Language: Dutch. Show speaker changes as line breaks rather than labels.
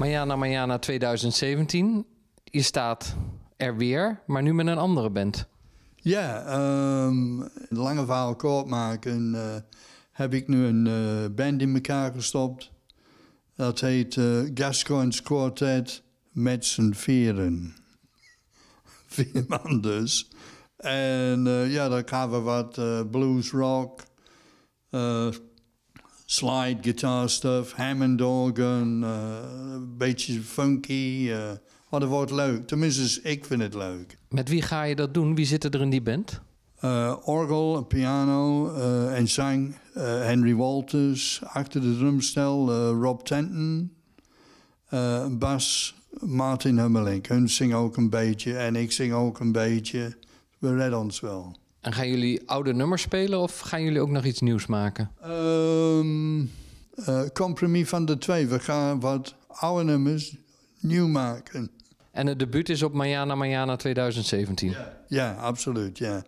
Mariana Mariana 2017. Je staat er weer, maar nu met een andere band.
Ja, um, lange verhaal kort maken. Eh, heb ik nu een eh, band in elkaar gestopt. Dat heet uh, eh, Gascoins Quartet met z'n vieren. Vier man dus. En ja, daar gaan we wat blues rock, uh, slide guitar stuff, Hammond organ, beetje funky. Uh, maar dat wordt leuk. Tenminste, dus ik vind het leuk. Met wie ga je dat doen? Wie zitten er in die band? Eh, orgel, piano eh, en zang. Henry Walters, achter de drumstel Rob Tenton. bas Martin Hummelink. Hun zingen ook een beetje en ik zing ook een beetje. We redden ons wel.
En gaan jullie oude nummers spelen of gaan jullie ook nog iets nieuws maken?
Ehm, compromis van de twee. We gaan wat oude nummers nieuw maken.
En het debuut is op Mayana Mayana 2017? Ja, ja absoluut, ja.